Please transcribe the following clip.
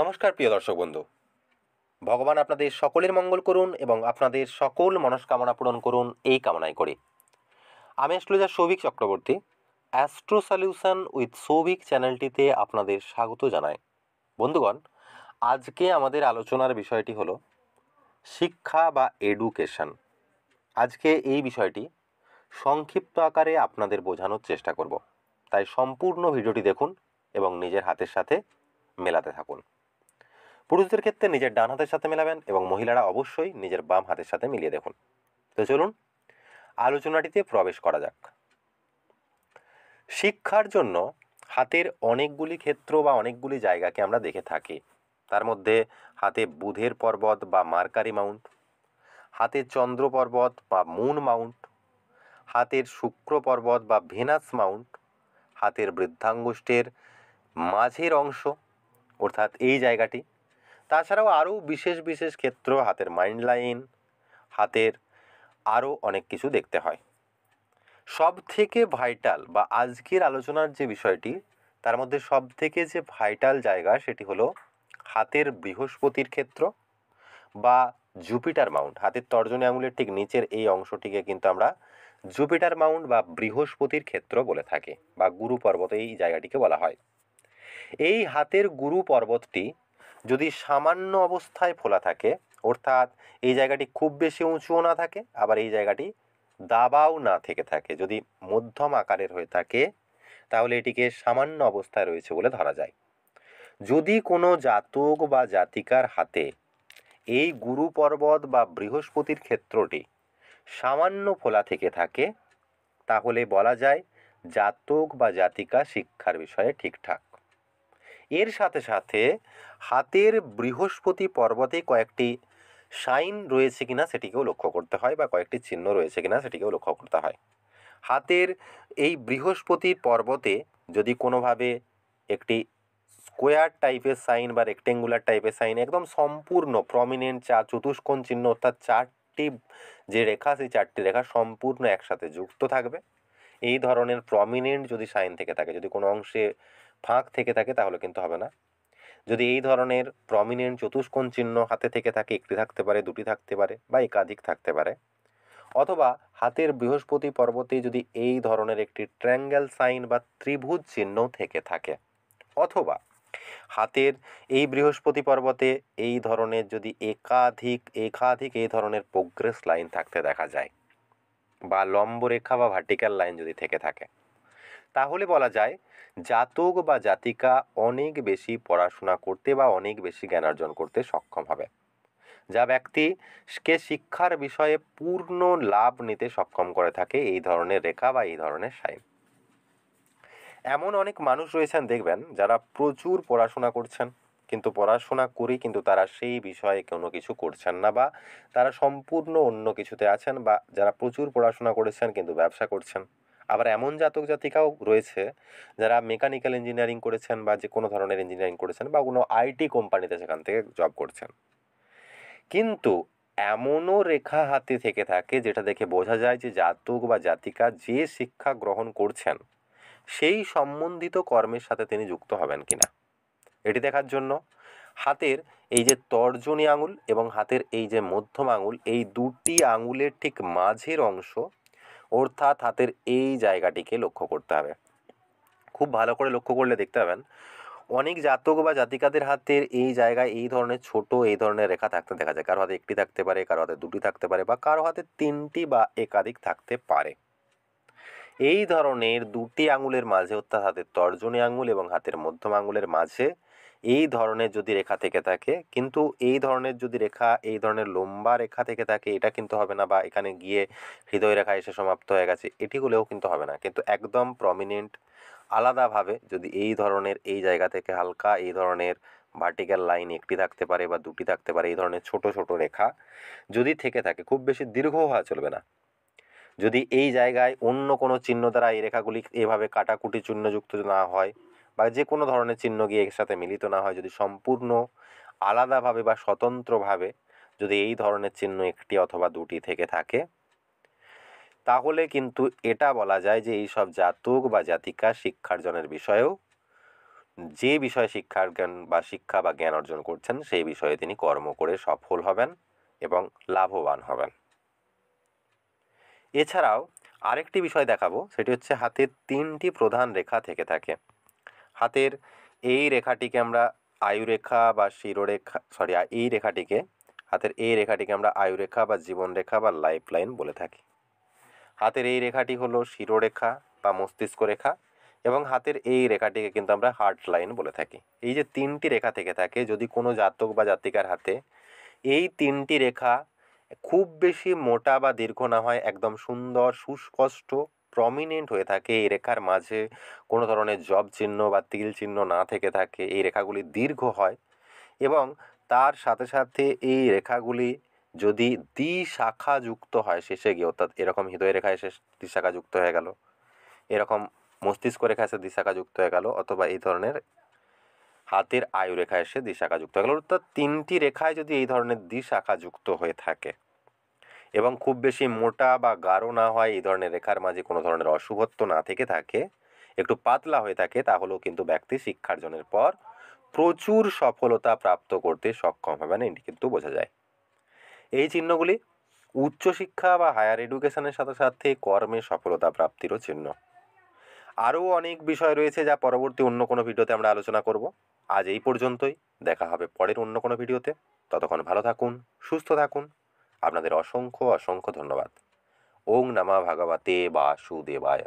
নমস্কার প্রিয় দর্শক বন্ধু ভগবান আপনাদের সকলের মঙ্গল করুন এবং আপনাদের সকল মনস্কামনা পূরণ করুন এই কামনাই করে আমি astrologer Souvik Chakraborty astro solution with Souvik চ্যানেলটিতে আপনাদের স্বাগত জানাই বন্ধুগণ আজকে আমাদের আলোচনার বিষয়টি হলো শিক্ষা বা এডুকেশন আজকে এই বিষয়টি সংক্ষিপ্ত আকারে আপনাদের বোঝানোর চেষ্টা করব তাই সম্পূর্ণ ভিডিওটি দেখুন এবং নিজের হাতের সাথে মেলাতে থাকুন পুরুষদের ক্ষেত্রে নিজের ডান হাতের সাথে মেলাবেন এবং মহিলারা অবশ্যই নিজের বাম হাতের সাথে মিলিয়ে দেখুন তো চলুন আলোচনাটিতে প্রবেশ করা যাক শিক্ষার জন্য হাতের অনেকগুলি ক্ষেত্র বা অনেকগুলি জায়গাকে আমরা দেখে থাকি তার মধ্যে হাতে বুধের পর্বত বা মার্কারি মাউন্ট হাতে চন্দ্র পর্বত বা মুন মাউন্ট হাতের শুক্র পর্বত বা ভেনাস মাউন্ট হাতের বৃদ্ধাঙ্গুষ্ঠের মাঝের অংশ অর্থাৎ এই জায়গাটি তাছাড়াও আরও বিশেষ বিশেষ ক্ষেত্র হাতের মাইন্ড লাইন হাতের আরও অনেক কিছু দেখতে হয় সব থেকে ভাইটাল বা আজকের আলোচনার যে বিষয়টি তার মধ্যে সব থেকে যে ভাইটাল জায়গা সেটি হলো হাতের বৃহস্পতির ক্ষেত্র বা জুপিটার মাউন্ট হাতের তর্জনী আঙুলের ঠিক নিচের এই অংশটিকে কিন্তু আমরা জুপিটার মাউন্ট বা বৃহস্পতির ক্ষেত্র বলে থাকি বা গুরু পর্বত এই জায়গাটিকে বলা হয় এই হাতের গুরু পর্বতটি যদি সামান্য অবস্থায় ফোলা থাকে অর্থাৎ এই জায়গাটি খুব বেশি উঁচুও না থাকে আবার এই জায়গাটি দাবাও না থেকে থাকে যদি মধ্যম আকারের হয়ে থাকে তাহলে এটিকে সামান্য অবস্থায় রয়েছে বলে ধরা যায় যদি কোনো জাতক বা জাতিকার হাতে এই গুরু পর্বত বা বৃহস্পতির ক্ষেত্রটি সামান্য ফোলা থেকে থাকে তাহলে বলা যায় জাতক বা জাতিকা শিক্ষার বিষয়ে ঠিকঠাক এর সাথে সাথে হাতের বৃহস্পতি পর্বতে কয়েকটি সাইন রয়েছে কিনা সেটিকেও লক্ষ্য করতে হয় বা কয়েকটি চিহ্ন রয়েছে কিনা সেটিকেও লক্ষ্য করতে হয় হাতের এই বৃহস্পতি পর্বতে যদি কোনোভাবে একটি স্কোয়ার টাইপের সাইন বা রেক্টেঙ্গুলার টাইপের সাইন একদম সম্পূর্ণ প্রমিনেন্ট চা চতুষ্কোণ চিহ্ন অর্থাৎ চারটি যে রেখা সেই চারটি রেখা সম্পূর্ণ একসাথে যুক্ত থাকবে এই ধরনের প্রমিনেন্ট যদি সাইন থেকে থাকে যদি কোনো অংশে ফাঁক থেকে থাকে তাহলে কিন্তু হবে না যদি এই ধরনের প্রমিনেন্ট চতুষ্কোণ চিহ্ন হাতে থেকে থাকে একটি থাকতে পারে দুটি থাকতে পারে বা একাধিক থাকতে পারে অথবা হাতের বৃহস্পতি পর্বতে যদি এই ধরনের একটি ট্র্যাঙ্গেল সাইন বা ত্রিভুজ চিহ্ন থেকে থাকে অথবা হাতের এই বৃহস্পতি পর্বতে এই ধরনের যদি একাধিক একাধিক এই ধরনের প্রোগ্রেস লাইন থাকতে দেখা যায় বা লম্ব রেখা বা ভার্টিক্যাল লাইন যদি থেকে থাকে তাহলে বলা যায় জাতক বা জাতিকা অনেক বেশি পড়াশোনা করতে বা অনেক বেশি জ্ঞান অর্জন করতে সক্ষম হবে যা ব্যক্তিকে শিক্ষার বিষয়ে পূর্ণ লাভ নিতে সক্ষম করে থাকে এই ধরনের রেখা বা এই ধরনের সাইন এমন অনেক মানুষ রয়েছেন দেখবেন যারা প্রচুর পড়াশোনা করছেন কিন্তু পড়াশোনা করি কিন্তু তারা সেই বিষয়ে কোনো কিছু করছেন না বা তারা সম্পূর্ণ অন্য কিছুতে আছেন বা যারা প্রচুর পড়াশোনা করেছেন কিন্তু ব্যবসা করছেন আবার এমন জাতক জাতিকাও রয়েছে যারা মেকানিক্যাল ইঞ্জিনিয়ারিং করেছেন বা যে কোনো ধরনের ইঞ্জিনিয়ারিং করেছেন বা কোনো আইটি কোম্পানিতে সেখান থেকে জব করছেন কিন্তু এমনও রেখা হাতে থেকে থাকে যেটা দেখে বোঝা যায় যে জাতক বা জাতিকা যে শিক্ষা গ্রহণ করছেন সেই সম্বন্ধিত কর্মের সাথে তিনি যুক্ত হবেন কিনা এটি দেখার জন্য হাতের এই যে তর্জনী আঙুল এবং হাতের এই যে মধ্যম আঙুল এই দুটি আঙুলের ঠিক মাঝের অংশ অর্থাৎ হাতের এই জায়গাটিকে লক্ষ্য করতে হবে খুব ভালো করে লক্ষ্য করলে দেখতে পাবেন অনেক জাতক বা জাতিকাদের হাতের এই জায়গায় এই ধরনের ছোট এই ধরনের রেখা থাকতে দেখা যায় কারো হাতে একটি থাকতে পারে কারো হাতে দুটি থাকতে পারে বা কারো হাতে তিনটি বা একাধিক থাকতে পারে এই ধরনের দুটি আঙুলের মাঝে অর্থাৎ হাতের তর্জনী আঙুল এবং হাতের মধ্যম আঙুলের মাঝে এই ধরনের যদি রেখা থেকে থাকে কিন্তু এই ধরনের যদি রেখা এই ধরনের লম্বা রেখা থেকে থাকে এটা কিন্তু হবে না বা এখানে গিয়ে হৃদয় রেখা এসে সমাপ্ত হয়ে গেছে এটি হলেও কিন্তু হবে না কিন্তু একদম প্রমিনেন্ট আলাদাভাবে যদি এই ধরনের এই জায়গা থেকে হালকা এই ধরনের ভার্টিক্যাল লাইন একটি থাকতে পারে বা দুটি থাকতে পারে এই ধরনের ছোট ছোট রেখা যদি থেকে থাকে খুব বেশি দীর্ঘ হওয়া চলবে না যদি এই জায়গায় অন্য কোনো চিহ্ন দ্বারা এই রেখাগুলি এভাবে কাটাকুটি চিহ্নযুক্ত না হয় বা যে কোনো ধরনের চিহ্ন গিয়ে একসাথে মিলিত না হয় যদি সম্পূর্ণ আলাদাভাবে বা স্বতন্ত্রভাবে যদি এই ধরনের চিহ্ন একটি অথবা দুটি থেকে থাকে তাহলে কিন্তু এটা বলা যায় যে এই সব জাতক বা জাতিকা শিক্ষার্জনের বিষয়েও যে বিষয়ে শিক্ষার জ্ঞান বা শিক্ষা বা জ্ঞান অর্জন করছেন সেই বিষয়ে তিনি কর্ম করে সফল হবেন এবং লাভবান হবেন এছাড়াও আরেকটি বিষয় দেখাবো সেটি হচ্ছে হাতের তিনটি প্রধান রেখা থেকে থাকে হাতের এই রেখাটিকে আমরা আয়ুরেখা বা শিরোরেখা সরি এই রেখাটিকে হাতের এই রেখাটিকে আমরা আয়ুরেখা বা জীবনরেখা বা লাইফ লাইন বলে থাকি হাতের এই রেখাটি হলো শিরোরেখা বা মস্তিষ্ক রেখা এবং হাতের এই রেখাটিকে কিন্তু আমরা হার্ট লাইন বলে থাকি এই যে তিনটি রেখা থেকে থাকে যদি কোনো জাতক বা জাতিকার হাতে এই তিনটি রেখা খুব বেশি মোটা বা দীর্ঘ না হয় একদম সুন্দর সুস্পষ্ট প্রমিনেন্ট হয়ে থাকে এই রেখার মাঝে কোনো ধরনের জব চিহ্ন বা তিল চিহ্ন না থেকে থাকে এই রেখাগুলি দীর্ঘ হয় এবং তার সাথে সাথে এই রেখাগুলি যদি যুক্ত হয় শেষে গিয়ে অর্থাৎ এরকম হৃদয় রেখা এসে দ্বিশাখাযুক্ত হয়ে গেল এরকম মস্তিষ্ক রেখা এসে দ্বিশাখাযুক্ত হয়ে গেল অথবা এই ধরনের হাতের আয়ু রেখা এসে যুক্ত হয়ে গেল অর্থাৎ তিনটি রেখায় যদি এই ধরনের দ্বিশাখাযুক্ত হয়ে থাকে এবং খুব বেশি মোটা বা গাঢ় না হয় এই ধরনের রেখার মাঝে কোনো ধরনের অশুভত্ব না থেকে থাকে একটু পাতলা হয়ে থাকে তাহলেও কিন্তু ব্যক্তি শিক্ষার্জনের পর প্রচুর সফলতা প্রাপ্ত করতে সক্ষম হবে না মানে এটি কিন্তু বোঝা যায় এই চিহ্নগুলি উচ্চশিক্ষা বা হায়ার এডুকেশনের সাথে সাথে কর্মে সফলতা প্রাপ্তিরও চিহ্ন আরও অনেক বিষয় রয়েছে যা পরবর্তী অন্য কোনো ভিডিওতে আমরা আলোচনা করব আজ এই পর্যন্তই দেখা হবে পরের অন্য কোনো ভিডিওতে ততক্ষণ ভালো থাকুন সুস্থ থাকুন আপনাদের অসংখ্য অসংখ্য ধন্যবাদ ওং নামা ভাগবতে বাসুদেবায়